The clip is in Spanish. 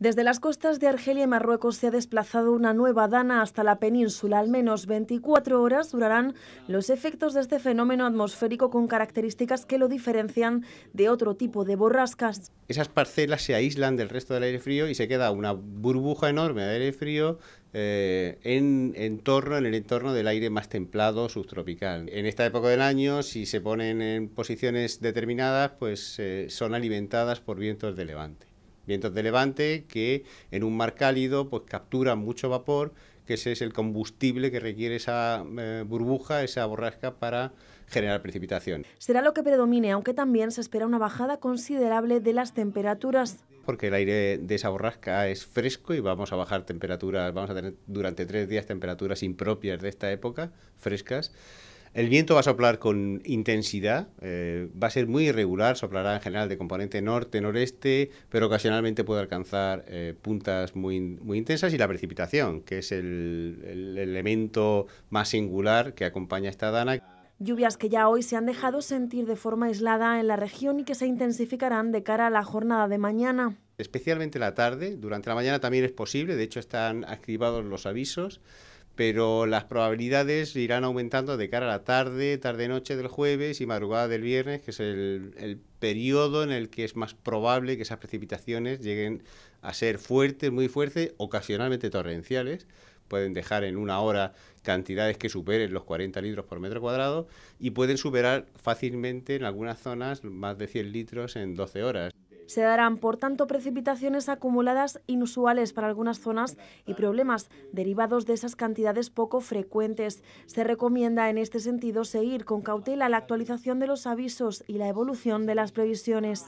Desde las costas de Argelia y Marruecos se ha desplazado una nueva dana hasta la península. Al menos 24 horas durarán los efectos de este fenómeno atmosférico con características que lo diferencian de otro tipo de borrascas. Esas parcelas se aíslan del resto del aire frío y se queda una burbuja enorme de aire frío eh, en, entorno, en el entorno del aire más templado subtropical. En esta época del año, si se ponen en posiciones determinadas, pues eh, son alimentadas por vientos de levante vientos de levante que en un mar cálido pues capturan mucho vapor, que ese es el combustible que requiere esa eh, burbuja, esa borrasca para generar precipitación. Será lo que predomine, aunque también se espera una bajada considerable de las temperaturas. Porque el aire de esa borrasca es fresco y vamos a bajar temperaturas, vamos a tener durante tres días temperaturas impropias de esta época, frescas. El viento va a soplar con intensidad, eh, va a ser muy irregular, soplará en general de componente norte-noreste, pero ocasionalmente puede alcanzar eh, puntas muy, intensas y la precipitación, que es el, el elemento más singular que acompaña esta dana. Lluvias que ya hoy se han dejado sentir de forma aislada en la región y que se intensificarán de cara a la jornada de mañana. Especialmente la tarde, durante la mañana también es posible, de hecho están activados los avisos pero las probabilidades irán aumentando de cara a la tarde, tarde-noche del jueves y madrugada del viernes, que es el, periodo en el que es más probable que esas precipitaciones lleguen a ser fuertes, muy fuertes, ocasionalmente torrenciales. Pueden dejar en una hora cantidades que superen los 40 litros por metro cuadrado y pueden superar fácilmente en algunas zonas más de 100 litros en 12 horas. Se darán, por tanto, precipitaciones acumuladas inusuales para algunas zonas y problemas derivados de esas cantidades poco frecuentes. Se recomienda en este sentido seguir con cautela la actualización de los avisos y la evolución de las previsiones.